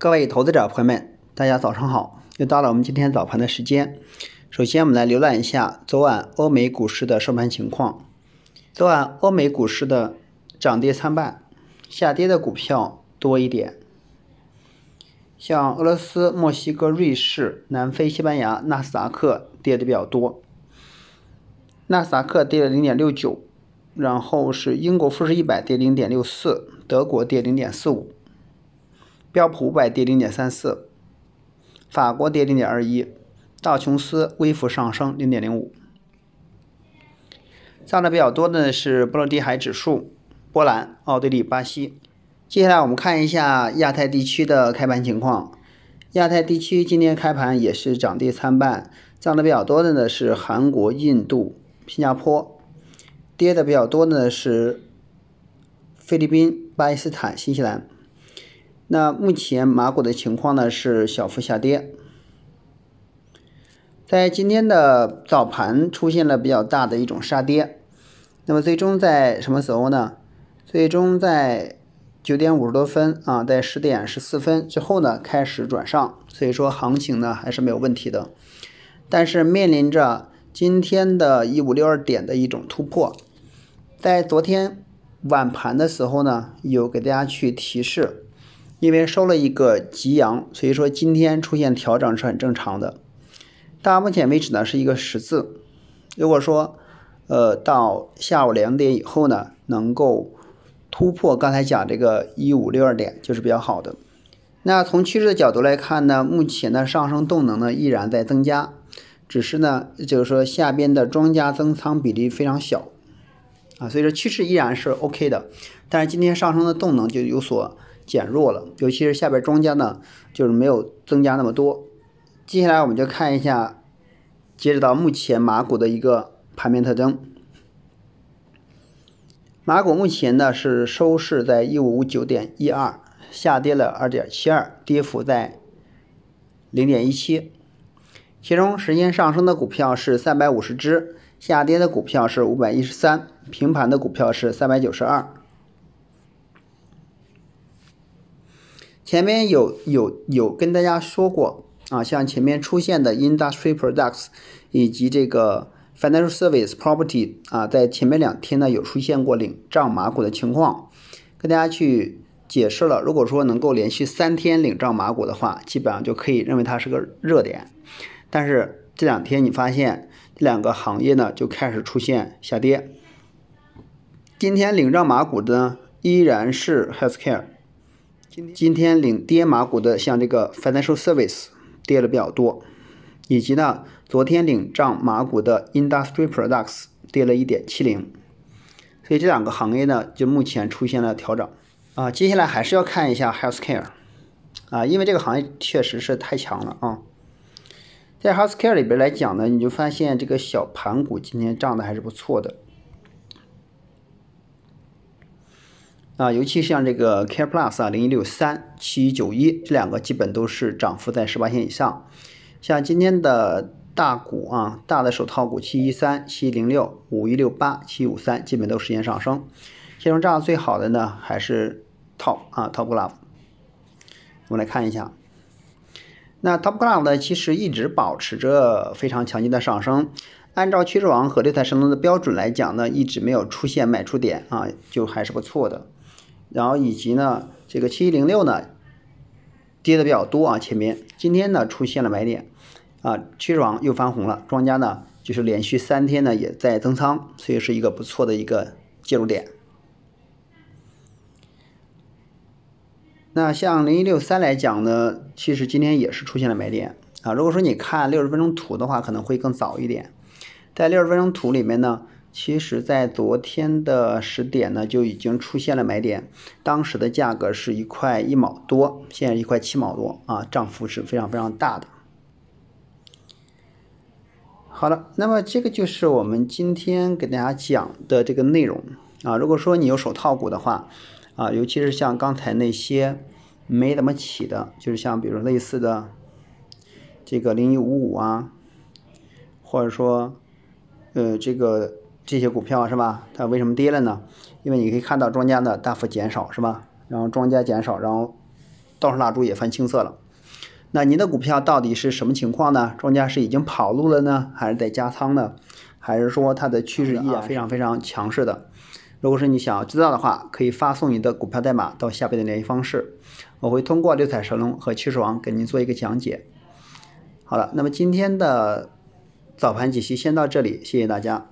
各位投资者朋友们，大家早上好！又到了我们今天早盘的时间。首先，我们来浏览一下昨晚欧美股市的收盘情况。昨晚欧美股市的涨跌参半，下跌的股票多一点。像俄罗斯、墨西哥、瑞士、南非、西班牙、纳斯达克跌的比较多。纳斯达克跌了0.69，然后是英国富时100跌0.64，德国跌0.45。标普五百跌零点三四，法国跌零点二一，道琼斯微幅上升零点零五。涨的比较多的是波罗的海指数、波兰、奥地利、巴西。接下来我们看一下亚太地区的开盘情况。亚太地区今天开盘也是涨跌参半，涨的比较多的呢是韩国、印度、新加坡；跌的比较多的呢是菲律宾、巴基斯坦、新西兰。那目前马股的情况呢是小幅下跌，在今天的早盘出现了比较大的一种杀跌，那么最终在什么时候呢？最终在九点五十多分啊，在十点十四分之后呢开始转上，所以说行情呢还是没有问题的，但是面临着今天的一五六二点的一种突破，在昨天晚盘的时候呢有给大家去提示。因为收了一个吉阳，所以说今天出现调整是很正常的。但目前为止呢是一个十字。如果说，呃，到下午两点以后呢，能够突破刚才讲这个一五六二点，就是比较好的。那从趋势的角度来看呢，目前的上升动能呢依然在增加，只是呢就是说下边的庄家增仓比例非常小，啊，所以说趋势依然是 OK 的。但是今天上升的动能就有所。减弱了，尤其是下边庄家呢，就是没有增加那么多。接下来我们就看一下，截止到目前，马股的一个盘面特征。马股目前呢是收市在一五五九点一二，下跌了二点七二，跌幅在零点一七。其中，时间上升的股票是三百五十只，下跌的股票是五百一十三，平盘的股票是三百九十二。前面有有有跟大家说过啊，像前面出现的 industry products 以及这个 financial service property 啊，在前面两天呢有出现过领涨马股的情况，跟大家去解释了。如果说能够连续三天领涨马股的话，基本上就可以认为它是个热点。但是这两天你发现这两个行业呢就开始出现下跌。今天领涨马股的呢依然是 healthcare。今天领跌马股的，像这个 financial service 跌了比较多，以及呢，昨天领涨马股的 industry products 跌了一点七零，所以这两个行业呢，就目前出现了调整啊。接下来还是要看一下 healthcare 啊，因为这个行业确实是太强了啊。在 healthcare 里边来讲呢，你就发现这个小盘股今天涨的还是不错的。啊，尤其像这个 Care Plus 啊，零一六三七九一这两个基本都是涨幅在十八线以上。像今天的大股啊，大的手套股七一三七零六五一六八七五三基本都实现上升。其中涨样最好的呢，还是 Top 啊 Top Glove。我们来看一下，那 Top Glove 呢，其实一直保持着非常强劲的上升。按照趋势王和六台神龙的标准来讲呢，一直没有出现卖出点啊，就还是不错的。然后以及呢，这个七一零六呢，跌的比较多啊，前面今天呢出现了买点，啊，七爽又翻红了，庄家呢就是连续三天呢也在增仓，所以是一个不错的一个介入点。那像零一六三来讲呢，其实今天也是出现了买点啊，如果说你看六十分钟图的话，可能会更早一点，在六十分钟图里面呢。其实，在昨天的十点呢，就已经出现了买点，当时的价格是一块一毛多，现在一块七毛多啊，涨幅是非常非常大的。好了，那么这个就是我们今天给大家讲的这个内容啊。如果说你有手套股的话啊，尤其是像刚才那些没怎么起的，就是像比如类似的这个零一五五啊，或者说呃这个。这些股票是吧？它为什么跌了呢？因为你可以看到庄家的大幅减少，是吧？然后庄家减少，然后倒数蜡烛也翻青色了。那您的股票到底是什么情况呢？庄家是已经跑路了呢，还是在加仓呢？还是说它的趋势依然非常非常强势的？如果是你想要知道的话，可以发送你的股票代码到下边的联系方式，我会通过六彩神龙和趋势王给您做一个讲解。好了，那么今天的早盘解析先到这里，谢谢大家。